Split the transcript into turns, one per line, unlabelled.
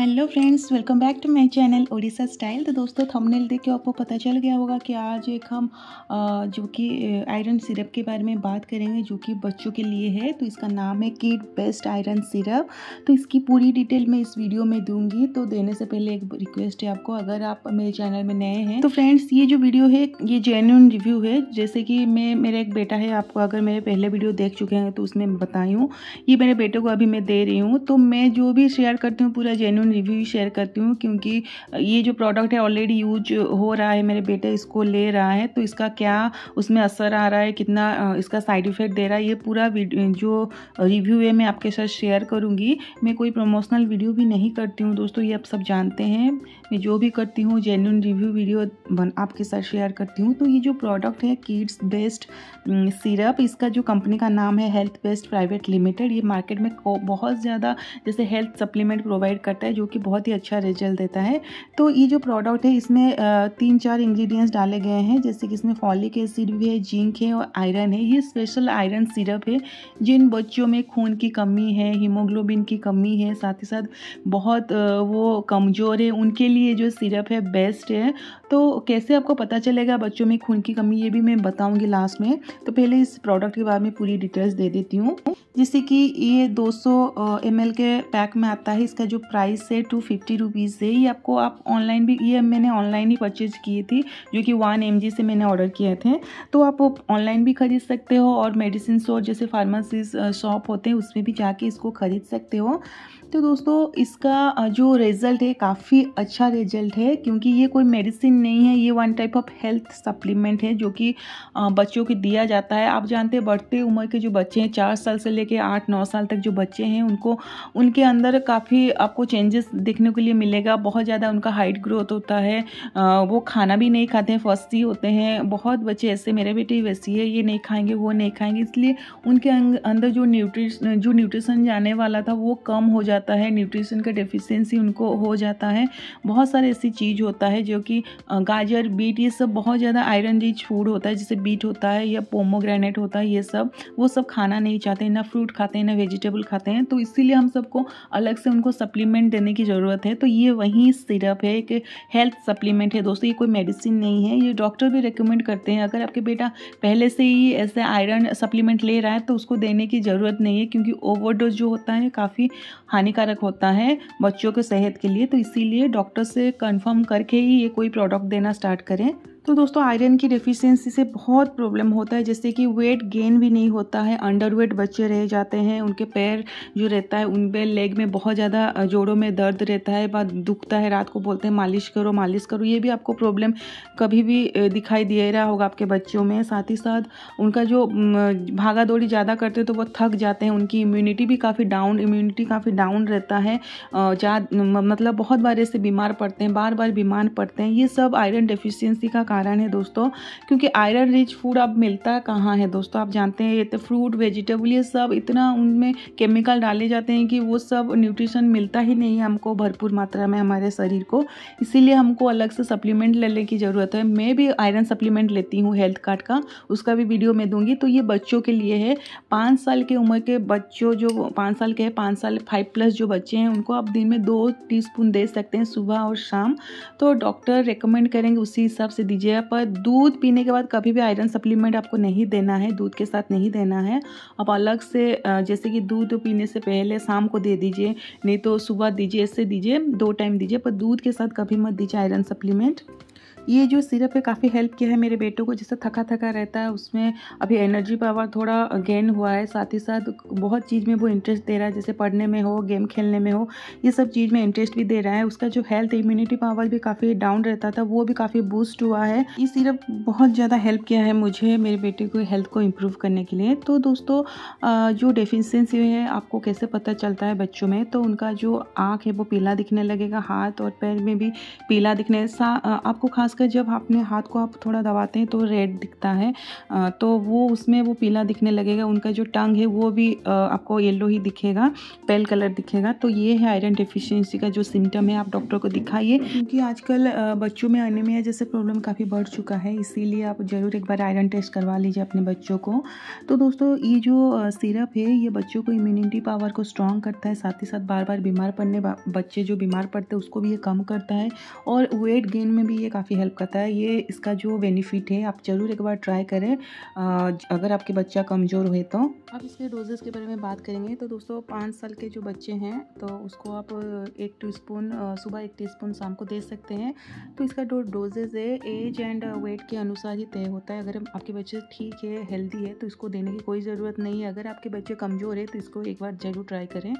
hello friends welcome back to my channel Odisha style तो दोस्तों thumbnail देख के आपको पता चल गया होगा कि आज एक हम जो कि आयरन सिरप के बारे में बात करेंगे जो कि बच्चों के लिए है तो इसका नाम है किड बेस्ट आयरन सिरप तो इसकी पूरी डिटेल मैं इस वीडियो में दूंगी तो देने से पहले एक रिक्वेस्ट है आपको अगर आप मेरे चैनल में नए हैं तो फ्रेंड्स ये जो वीडियो है ये जेन्यून रिव्यू है जैसे कि मैं मेरा एक बेटा है आपको अगर मेरे पहले वीडियो देख चुके हैं तो उसमें बताई हूँ ये मेरे बेटे को अभी मैं दे रही हूँ तो मैं जो भी शेयर करती हूँ पूरा जेन्यून रिव्यू शेयर करती हूँ क्योंकि ये जो प्रोडक्ट है ऑलरेडी यूज हो रहा है मेरे बेटे इसको ले रहा है तो इसका क्या उसमें असर आ रहा है कितना इसका साइड इफ़ेक्ट दे रहा है ये पूरा जो रिव्यू है मैं आपके साथ शेयर करूँगी मैं कोई प्रमोशनल वीडियो भी नहीं करती हूँ दोस्तों ये आप सब जानते हैं मैं जो भी करती हूँ जेन्यून रिव्यू वीडियो आपके साथ शेयर करती हूँ तो ये जो प्रोडक्ट है किड्स बेस्ट सिरप इसका जो कंपनी का नाम है हेल्थ बेस्ट प्राइवेट लिमिटेड ये मार्केट में बहुत ज़्यादा जैसे हेल्थ सप्लीमेंट प्रोवाइड करता है है जो कि बहुत ही अच्छा रिजल्ट देता है तो ये जो प्रोडक्ट है इसमें तीन चार इंग्रेडिएंट्स डाले गए हैं जैसे कि इसमें फॉलिक एसिड भी है जिंक है और आयरन है ये स्पेशल आयरन सिरप है जिन बच्चों में खून की कमी है हीमोग्लोबिन की कमी है साथ ही साथ बहुत वो कमज़ोर है उनके लिए जो सिरप है बेस्ट है तो कैसे आपको पता चलेगा बच्चों में खून की कमी ये भी मैं बताऊँगी लास्ट में तो पहले इस प्रोडक्ट के बारे में पूरी डिटेल्स दे देती हूँ जैसे कि ये दो सौ के पैक में आता है इसका जो price price two fifty rupees से ये आपको आप ऑनलाइन भी ये मैंने ऑनलाइन ही परचेज की थी जो कि वन एम से मैंने ऑर्डर किए थे तो आप ऑनलाइन भी खरीद सकते हो और मेडिसिन स्टोर जैसे फार्मासी शॉप होते हैं उसमें भी जाके इसको ख़रीद सकते हो तो दोस्तों इसका जो रिज़ल्ट है काफ़ी अच्छा रिज़ल्ट है क्योंकि ये कोई मेडिसिन नहीं है ये one type of health supplement है जो कि बच्चों को दिया जाता है आप जानते हैं बढ़ते उम्र के जो बच्चे हैं चार साल से लेके आठ नौ साल तक जो बच्चे हैं उनको उनके अंदर काफ़ी आपको चेंज चेंजेस देखने के लिए मिलेगा बहुत ज़्यादा उनका हाइट ग्रोथ होता है वो खाना भी नहीं खाते हैं फस्ती होते हैं बहुत बच्चे ऐसे मेरे बेटे वैसी है ये नहीं खाएंगे वो नहीं खाएंगे इसलिए उनके अं, अंदर जो न्यूट्रिश जो न्यूट्रिशन जाने वाला था वो कम हो जाता है न्यूट्रिशन का डिफिशेंसी उनको हो जाता है बहुत सारे ऐसी चीज़ होता है जो कि गाजर बीट ये सब बहुत ज़्यादा आयरन रिच फूड होता है जैसे बीट होता है या पोमोग्रेनेट होता है ये सब वो सब खाना नहीं चाहते ना फ्रूट खाते हैं ना वेजिटेबल खाते हैं तो इसीलिए हम सबको अलग से उनको सप्लीमेंट लेने की ज़रूरत है तो ये वही सिरप है एक हेल्थ सप्लीमेंट है दोस्तों ये कोई मेडिसिन नहीं है ये डॉक्टर भी रिकमेंड करते हैं अगर आपके बेटा पहले से ही ऐसे आयरन सप्लीमेंट ले रहा है तो उसको देने की ज़रूरत नहीं है क्योंकि ओवरडोज जो होता है काफ़ी हानिकारक होता है बच्चों के सेहत के लिए तो इसीलिए डॉक्टर से कन्फर्म करके ही ये कोई प्रोडक्ट देना स्टार्ट करें तो दोस्तों आयरन की डिफिशियंसी से बहुत प्रॉब्लम होता है जैसे कि वेट गेन भी नहीं होता है अंडर वेट बच्चे रह जाते हैं उनके पैर जो रहता है उन पर लेग में बहुत ज़्यादा जोड़ों में दर्द रहता है बाद दुखता है रात को बोलते हैं मालिश करो मालिश करो ये भी आपको प्रॉब्लम कभी भी दिखाई दे रहा होगा आपके बच्चों में साथ ही साथ उनका जो भागा दौड़ी ज़्यादा करते हैं तो वो थक जाते हैं उनकी इम्यूनिटी भी काफ़ी डाउन इम्यूनिटी काफ़ी डाउन रहता है मतलब बहुत बार ऐसे बीमार पड़ते हैं बार बार बीमार पड़ते हैं ये सब आयरन डिफिशियंसी का कारण है दोस्तों क्योंकि आयरन रिच फूड अब मिलता कहाँ है दोस्तों आप जानते हैं ये फ्रूट तो वेजिटेबल ये सब इतना उनमें केमिकल डाले जाते हैं कि वो सब न्यूट्रिशन मिलता ही नहीं है हमको भरपूर मात्रा में हमारे शरीर को इसीलिए हमको अलग से सप्लीमेंट लेने की ज़रूरत है मैं भी आयरन सप्लीमेंट लेती हूँ हेल्थ कार्ड का उसका भी वीडियो मैं दूंगी तो ये बच्चों के लिए है पाँच साल की उम्र के बच्चों जो पाँच साल के हैं पाँच साल फाइव प्लस जो बच्चे हैं उनको आप दिन में दो टी दे सकते हैं सुबह और शाम तो डॉक्टर रिकमेंड करेंगे उसी हिसाब से दीजिए लीजिए पर दूध पीने के बाद कभी भी आयरन सप्लीमेंट आपको नहीं देना है दूध के साथ नहीं देना है आप अलग से जैसे कि दूध पीने से पहले शाम को दे दीजिए नहीं तो सुबह दीजिए ऐसे दीजिए दो टाइम दीजिए पर दूध के साथ कभी मत दीजिए आयरन सप्लीमेंट ये जो सिरप है काफ़ी हेल्प किया है मेरे बेटों को जैसे थका थका रहता है उसमें अभी एनर्जी पावर थोड़ा गेन हुआ है साथ ही साथ बहुत चीज़ में वो इंटरेस्ट दे रहा है जैसे पढ़ने में हो गेम खेलने में हो ये सब चीज़ में इंटरेस्ट भी दे रहा है उसका जो हेल्थ इम्यूनिटी पावर भी काफ़ी डाउन रहता था वो भी काफ़ी बूस्ट हुआ है ये सिरप बहुत ज़्यादा हेल्प किया है मुझे मेरे बेटे को हेल्थ को इम्प्रूव करने के लिए तो दोस्तों जो डेफिशेंसी है आपको कैसे पता चलता है बच्चों में तो उनका जो आँख है वो पीला दिखने लगेगा हाथ और पैर में भी पीला दिखने आपको खास खासकर जब आपने हाथ को आप थोड़ा दबाते हैं तो रेड दिखता है तो वो उसमें वो पीला दिखने लगेगा उनका जो टंग है वो भी आपको येलो ही दिखेगा पेल कलर दिखेगा तो ये है आयरन डिफिशियंसी का जो सिम्टम है आप डॉक्टर को दिखाइए क्योंकि आजकल बच्चों में एनीमिया जैसे प्रॉब्लम काफ़ी बढ़ चुका है इसीलिए आप ज़रूर एक बार आयरन टेस्ट करवा लीजिए अपने बच्चों को तो दोस्तों ये जो सिरप है ये बच्चों को इम्यूनिटी पावर को स्ट्रॉन्ग करता है साथ ही साथ बार बार बीमार पड़ने बच्चे जो बीमार पड़ते हैं उसको भी ये कम करता है और वेट गेन में भी ये काफ़ी हेल्प करता है ये इसका जो बेनिफिट है आप ज़रूर एक बार ट्राई करें अगर आपके बच्चा कमज़ोर है तो अब इसके डोजेज़ के बारे में बात करेंगे तो दोस्तों पाँच साल के जो बच्चे हैं तो उसको आप एक टी स्पून सुबह एक टी स्पून शाम को दे सकते हैं तो इसका जो डोजेज़ है एज एंड वेट के अनुसार ही तय होता है अगर आपके बच्चे ठीक है हेल्दी है तो इसको देने की कोई ज़रूरत नहीं है अगर आपके बच्चे कमज़ोर है तो इसको एक बार ज़रूर ट्राई करें